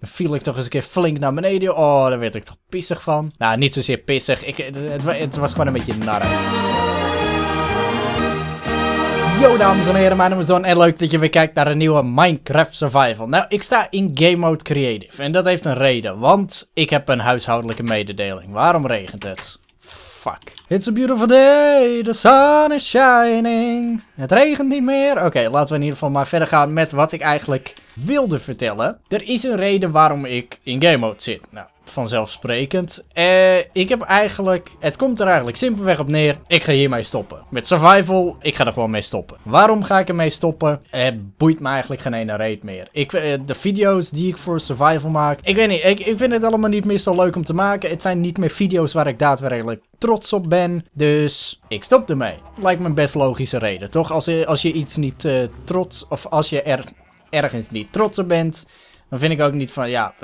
Dan viel ik toch eens een keer flink naar beneden. Oh, daar werd ik toch pissig van. Nou, niet zozeer pissig. Ik, het, het was gewoon een beetje narre. Yo dames en heren, mijn naam is Don en leuk dat je weer kijkt naar een nieuwe Minecraft Survival. Nou, ik sta in Game Mode Creative en dat heeft een reden, want ik heb een huishoudelijke mededeling. Waarom regent het? Fuck. It's a beautiful day, the sun is shining. Het regent niet meer. Oké, laten we in ieder geval maar verder gaan met wat ik eigenlijk wilde vertellen. Er is een reden waarom ik in game mode zit. Nou, vanzelfsprekend. Eh, ik heb eigenlijk... Het komt er eigenlijk simpelweg op neer. Ik ga hiermee stoppen. Met survival, ik ga er gewoon mee stoppen. Waarom ga ik ermee stoppen? Het boeit me eigenlijk geen ene reet meer. Ik, eh, de video's die ik voor survival maak... Ik weet niet, ik, ik vind het allemaal niet meer zo leuk om te maken. Het zijn niet meer video's waar ik daadwerkelijk trots op ben. Dus ik stop ermee. Lijkt me een best logische reden, toch? Als je, eh, als je iets niet trots... Of als je er ergens niet trots op bent, dan vind ik ook niet van, ja,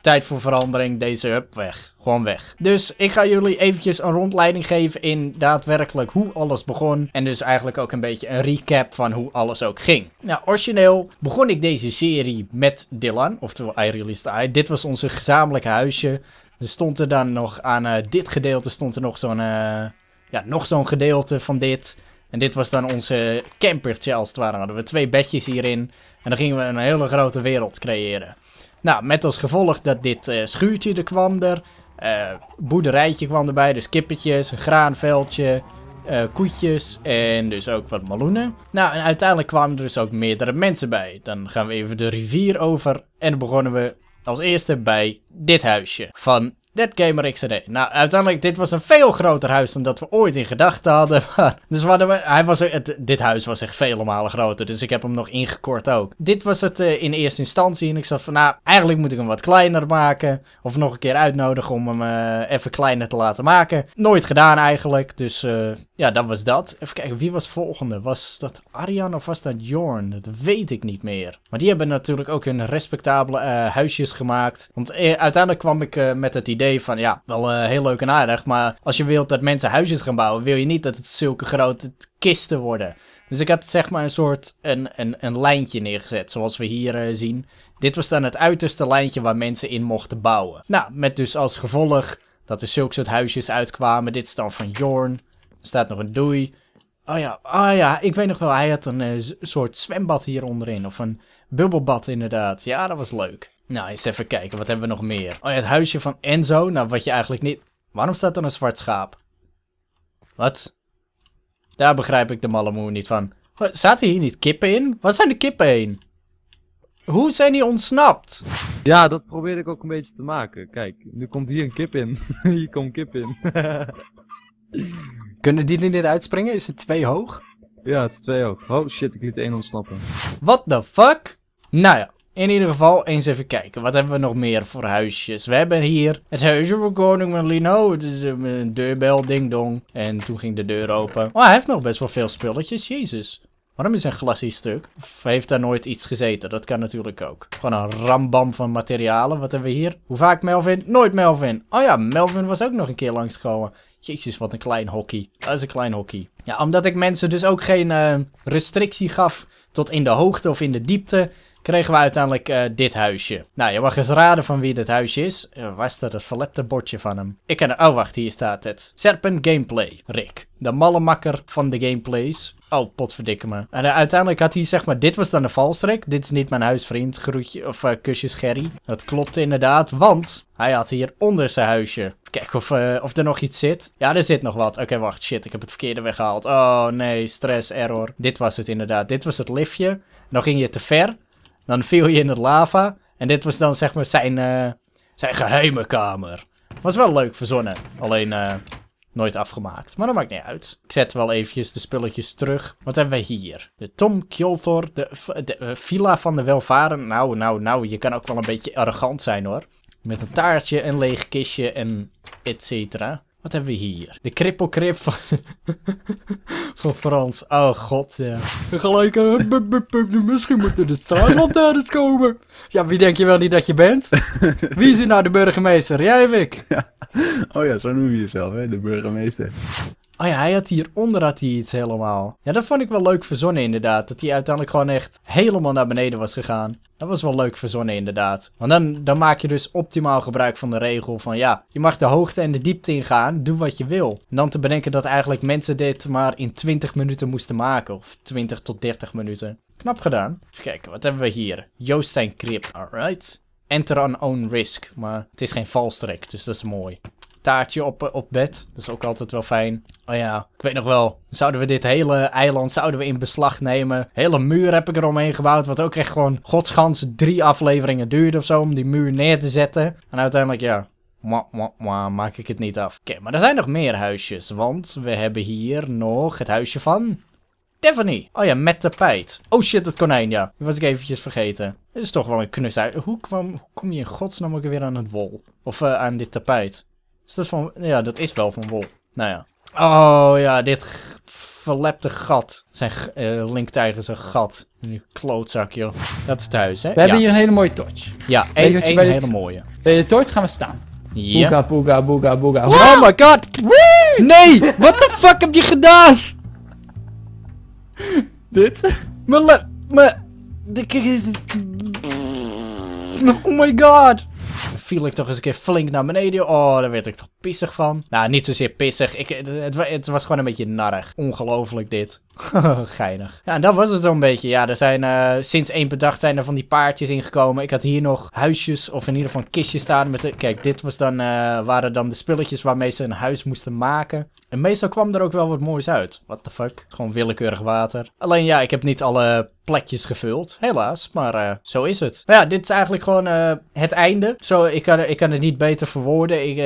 tijd voor verandering, deze up, weg. Gewoon weg. Dus ik ga jullie eventjes een rondleiding geven in daadwerkelijk hoe alles begon. En dus eigenlijk ook een beetje een recap van hoe alles ook ging. Nou, origineel begon ik deze serie met Dylan, oftewel I Released I. Dit was onze gezamenlijke huisje. Er stond er dan nog aan eh, dit gedeelte stond er nog zo'n eh, ja, nog zo'n gedeelte van dit. En dit was dan onze campertje als het ware. Dan hadden we twee bedjes hierin. En dan gingen we een hele grote wereld creëren. Nou, met als gevolg dat dit eh, schuurtje er kwam er. Eh, boerderijtje kwam erbij. Dus kippertjes, een graanveldje, uh, koetjes en dus ook wat meloenen. Nou, en uiteindelijk kwamen er dus ook meerdere mensen bij. Dan gaan we even de rivier over en dan begonnen we als eerste bij dit huisje. Van Dead Gamer XD. Nou, uiteindelijk, dit was een veel groter huis dan dat we ooit in gedachten hadden. dus wat hadden we, hij was, het, dit huis was echt vele malen groter, dus ik heb hem nog ingekort ook. Dit was het eh, in eerste instantie en ik zat van, nou, eigenlijk moet ik hem wat kleiner maken. Of nog een keer uitnodigen om hem eh, even kleiner te laten maken. Nooit gedaan eigenlijk, dus eh, ja, dat was dat. Even kijken, wie was volgende? Was dat Arjan of was dat Jorn? Dat weet ik niet meer. Maar die hebben natuurlijk ook hun respectabele huisjes gemaakt. Want uiteindelijk kwam ik met het idee van ja, wel uh, heel leuk en aardig. Maar als je wilt dat mensen huisjes gaan bouwen, wil je niet dat het zulke grote kisten worden. Dus ik had zeg maar een soort een, een, een lijntje neergezet, zoals we hier eh, zien. Dit was dan het uiterste lijntje waar mensen in mochten bouwen. Nou, met dus als gevolg dat er zulke soort huisjes uitkwamen. Dit is dan van Jorn. Er staat nog een doei. Oh ja, oh ja, ik weet nog wel, hij had een eh, soort zwembad hier onderin. Of een bubbelbad inderdaad. Ja, dat was leuk. Nou, eens even kijken. Wat hebben we nog meer? Oh ja, het huisje van Enzo. Nou, wat je eigenlijk niet... Waarom staat er een zwart schaap? Wat? Daar begrijp ik de malle niet van. Wat, zaten hier niet kippen in? Waar zijn de kippen heen? Hoe zijn die ontsnapt? Ja, dat probeerde ik ook een beetje te maken. Kijk, nu komt hier een kip in. hier komt kip in. Kunnen die er niet uitspringen? Is het twee hoog? Ja, het is twee hoog. Oh shit, ik liet één ontsnappen. What the fuck? Nou ja, in ieder geval, eens even kijken. Wat hebben we nog meer voor huisjes? We hebben hier het huisje van koning van Lino. Het is een deurbel, ding dong. En toen ging de deur open. Oh, hij heeft nog best wel veel spulletjes. Jezus. Waarom is een glas hier stuk? Of heeft daar nooit iets gezeten? Dat kan natuurlijk ook. Gewoon een rambam van materialen. Wat hebben we hier? Hoe vaak Melvin? Nooit Melvin. Oh ja, Melvin was ook nog een keer langskomen. Jezus, wat een klein hockey. Dat is een klein hockey. Ja, omdat ik mensen dus ook geen eh, restrictie gaf tot in de hoogte of in de diepte kregen we uiteindelijk eh, dit huisje. Nou, je mag eens raden van wie dit huisje is. Uh, was dat het verlepte bordje van hem? Ik ken... Oh, wacht, hier staat het. Serpent Gameplay, Rick. De malle makker van de gameplays. Oh, potverdikke me. En eh, uiteindelijk had hij zeg maar, dit was dan de valstrik. Dit is niet mijn huisvriend, groetje of eh, kusjes Gerry. Dat klopte inderdaad, want hij had hier onder zijn huisje. Kijk of, of er nog iets zit. Ja, er zit nog wat. Oké, wacht, shit, ik heb het verkeerde weggehaald. Oh nee, stress, error. Dit was het inderdaad. Dit was het liftje. Dan ging je te ver. Dan viel je in het lava. En dit was dan zeg maar zijn, eh, zijn geheime kamer. Was wel leuk verzonnen. Alleen eh, nooit afgemaakt. Maar dat maakt niet uit. Ik zet wel eventjes de spulletjes terug. Wat hebben wij hier? De Tom Kjolthor. De, eh, villa van de welvaren. Nou, nou, nou. Je kan ook wel een beetje arrogant zijn hoor. Met een taartje, een leeg kistje en et cetera. Wat hebben we hier? De krippelkrip van... van Frans. Oh god, ja. Gelijk, eh, misschien moeten de straatlantaarns komen. Ja, wie denk je wel niet dat je bent? Wie is hier nou de burgemeester? Jij of ik? Oh ja, zo noem je jezelf, hè? De burgemeester. Ah ja, hij had hieronder had hij iets helemaal. Ja, dat vond ik wel leuk verzonnen inderdaad. Dat hij uiteindelijk gewoon echt helemaal naar beneden was gegaan. Dat was wel leuk verzonnen inderdaad. Want dan, dan maak je dus optimaal gebruik van de regel van ja, je mag de hoogte en de diepte ingaan, doe wat je wil. En dan te bedenken dat eigenlijk mensen dit maar in 20 minuten moesten maken. Of 20 tot 30 minuten. Knap gedaan. Even kijken, wat hebben we hier? Joost zijn All alright. Enter on own risk, maar het is geen valstrik, dus dat is mooi taartje op, eh, op bed. Dat is ook altijd wel fijn. Oh ja, ik weet nog wel. Zouden we dit hele eiland zouden we in beslag nemen? Hele muur heb ik eromheen gebouwd. Wat ook echt gewoon godsgans drie afleveringen duurde of zo. Om die muur neer te zetten. En uiteindelijk, ja, maak ik het niet af. Oké, maar er zijn nog meer huisjes, want we hebben hier nog het huisje van... Tiffany. Oh ja, met tapijt. Oh shit, het konijn, ja. Die was ik eventjes vergeten. Dit is toch wel een knus uit. Hoe, kwam, hoe kom je in godsnaam ook weer aan het wol? Of eh, aan dit tapijt? Is dat van... Ja, dat is wel van wol. Nou ja. Oh ja, dit verlepte gat. Zijn uh, linktijger is een gat. Nu klootzak, joh. Dat is thuis, hè? We hebben hier een hele mooie torch. Ja, Een hele mooie. Bij de torch gaan we staan. Ja. booga booga booga. booga. Oh my god! Nee! What the fuck heb je gedaan? Dit? Mijn lep... Mijn... Oh my god! viel ik toch eens een keer flink naar beneden. Oh, daar werd ik toch pissig van. Nou, niet zozeer pissig. Ik, het, het, het was gewoon een beetje narrig. Ongelooflijk dit. Geinig. Ja, en dat was het zo'n beetje. Ja, er zijn eh, sinds één per dag zijn er van die paardjes ingekomen. Ik had hier nog huisjes of in ieder geval kistjes staan. Met de... Kijk, dit was dan, eh, waren dan de spulletjes waarmee ze een huis moesten maken. En meestal kwam er ook wel wat moois uit. What the fuck? Gewoon willekeurig water. Alleen ja, ik heb niet alle plekjes gevuld. Helaas, maar eh, zo is het. Maar ja, dit is eigenlijk gewoon het einde. Zo, ik kan, ik kan het niet beter verwoorden. Ik,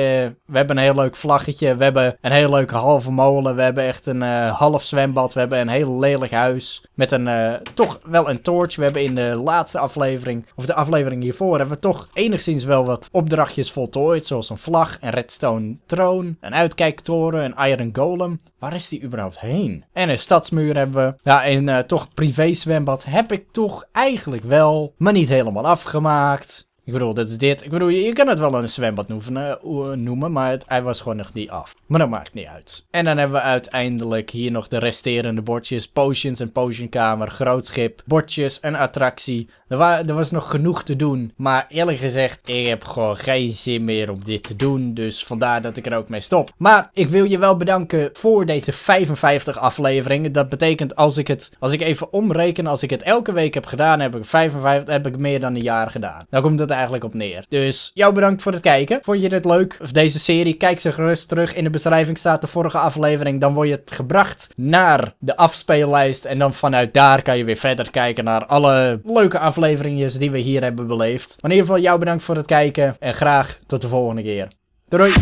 we hebben een heel leuk vlaggetje. We hebben een heel leuke halve molen. We hebben echt een half zwembad. We hebben een heel lelijk huis. Met een, eh, toch wel een torch. We hebben in de laatste aflevering, of de aflevering hiervoor, hebben we toch enigszins wel wat opdrachtjes voltooid. Zoals een vlag, een redstone troon, een uitkijktoren, een iron golem. Waar is die überhaupt heen? En een stadsmuur hebben we. Ja, en eh, toch privé zwembad heb ik toch eigenlijk wel, maar niet helemaal afgemaakt. Ik bedoel, dat is dit. Ik bedoel, je kan het wel een zwembad eh, noemen, maar het, hij was gewoon nog niet af. Maar dat maakt niet uit. En dan hebben we uiteindelijk hier nog de resterende bordjes. Potions en potionkamer, groot schip bordjes, een attractie, er, er, was nog genoeg te doen. Maar eerlijk gezegd, ik heb gewoon geen zin meer om dit te doen. Dus vandaar dat ik er ook mee stop. Maar ik wil je wel bedanken voor deze 55 afleveringen. Dat betekent als ik het, als ik even omreken, als ik het elke week heb gedaan, heb ik 55, heb ik meer dan een jaar gedaan. Dan komt het eigenlijk op neer. Dus jou bedankt voor het kijken. Vond je dit leuk? Of deze serie? Kijk ze gerust terug. In de beschrijving staat de vorige aflevering. Dan word je het gebracht naar de afspeellijst. En dan vanuit daar kan je weer verder kijken naar alle leuke afleveringen die we hier hebben beleefd. in ieder geval jou bedankt voor het kijken en graag tot de volgende keer. Doei!